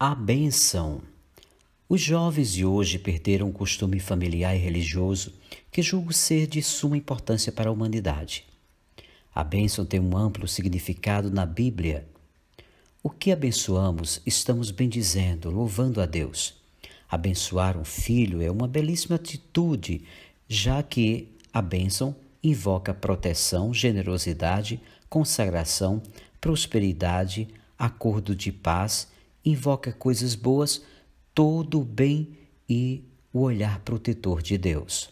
A benção. Os jovens de hoje perderam o costume familiar e religioso que julgo ser de suma importância para a humanidade. A bênção tem um amplo significado na Bíblia. O que abençoamos, estamos bendizendo, louvando a Deus. Abençoar um filho é uma belíssima atitude, já que a bênção invoca proteção, generosidade, consagração, prosperidade, acordo de paz invoca coisas boas, todo o bem e o olhar protetor de Deus.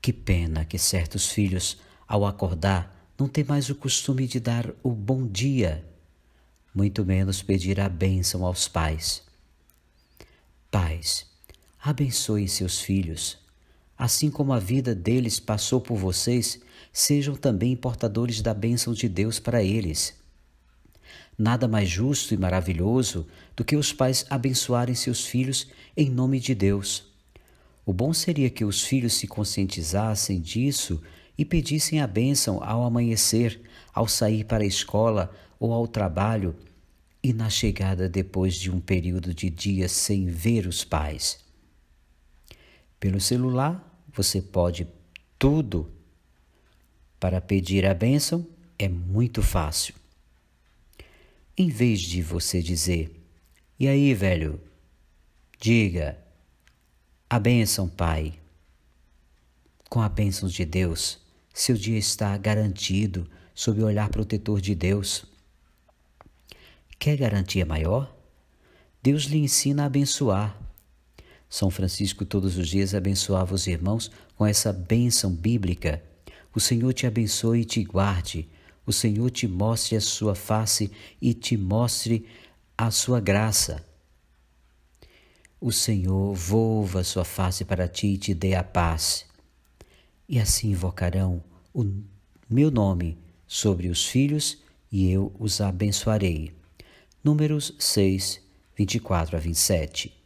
Que pena que certos filhos, ao acordar, não têm mais o costume de dar o bom dia, muito menos pedir a bênção aos pais. Pais, abençoem seus filhos. Assim como a vida deles passou por vocês, sejam também portadores da bênção de Deus para eles. Nada mais justo e maravilhoso do que os pais abençoarem seus filhos em nome de Deus. O bom seria que os filhos se conscientizassem disso e pedissem a bênção ao amanhecer, ao sair para a escola ou ao trabalho e na chegada depois de um período de dias sem ver os pais. Pelo celular, você pode tudo. Para pedir a bênção é muito fácil. Em vez de você dizer, e aí, velho, diga, a bênção, Pai. Com a bênção de Deus, seu dia está garantido sob o olhar protetor de Deus. Quer garantia maior? Deus lhe ensina a abençoar. São Francisco todos os dias abençoava os irmãos com essa bênção bíblica. O Senhor te abençoe e te guarde o Senhor te mostre a sua face e te mostre a sua graça. O Senhor volva a sua face para ti e te dê a paz. E assim invocarão o meu nome sobre os filhos e eu os abençoarei. Números 6, 24 a 27.